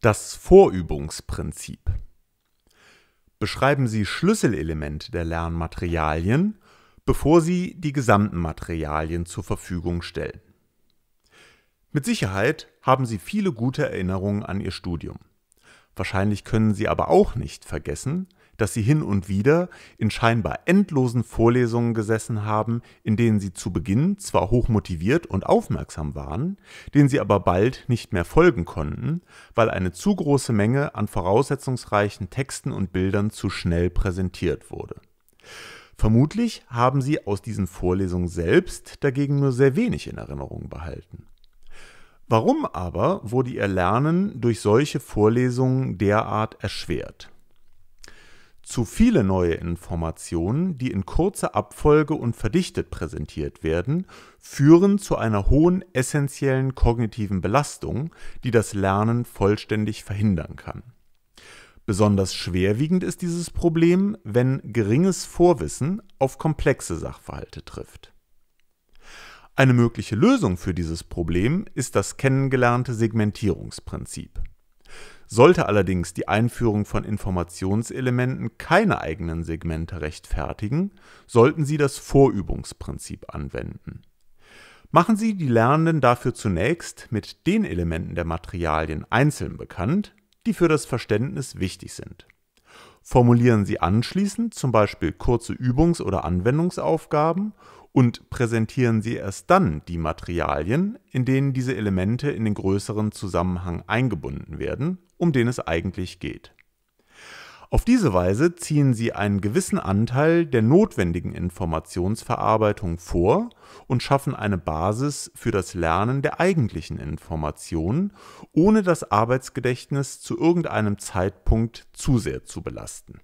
Das Vorübungsprinzip. Beschreiben Sie Schlüsselelemente der Lernmaterialien, bevor Sie die gesamten Materialien zur Verfügung stellen. Mit Sicherheit haben Sie viele gute Erinnerungen an Ihr Studium. Wahrscheinlich können Sie aber auch nicht vergessen, dass Sie hin und wieder in scheinbar endlosen Vorlesungen gesessen haben, in denen Sie zu Beginn zwar hochmotiviert und aufmerksam waren, denen Sie aber bald nicht mehr folgen konnten, weil eine zu große Menge an voraussetzungsreichen Texten und Bildern zu schnell präsentiert wurde. Vermutlich haben Sie aus diesen Vorlesungen selbst dagegen nur sehr wenig in Erinnerung behalten. Warum aber wurde ihr Lernen durch solche Vorlesungen derart erschwert? Zu viele neue Informationen, die in kurzer Abfolge und verdichtet präsentiert werden, führen zu einer hohen essentiellen kognitiven Belastung, die das Lernen vollständig verhindern kann. Besonders schwerwiegend ist dieses Problem, wenn geringes Vorwissen auf komplexe Sachverhalte trifft. Eine mögliche Lösung für dieses Problem ist das kennengelernte Segmentierungsprinzip. Sollte allerdings die Einführung von Informationselementen keine eigenen Segmente rechtfertigen, sollten Sie das Vorübungsprinzip anwenden. Machen Sie die Lernenden dafür zunächst mit den Elementen der Materialien einzeln bekannt, die für das Verständnis wichtig sind. Formulieren Sie anschließend zum Beispiel kurze Übungs- oder Anwendungsaufgaben und präsentieren sie erst dann die Materialien, in denen diese Elemente in den größeren Zusammenhang eingebunden werden, um den es eigentlich geht. Auf diese Weise ziehen sie einen gewissen Anteil der notwendigen Informationsverarbeitung vor und schaffen eine Basis für das Lernen der eigentlichen Informationen, ohne das Arbeitsgedächtnis zu irgendeinem Zeitpunkt zu sehr zu belasten.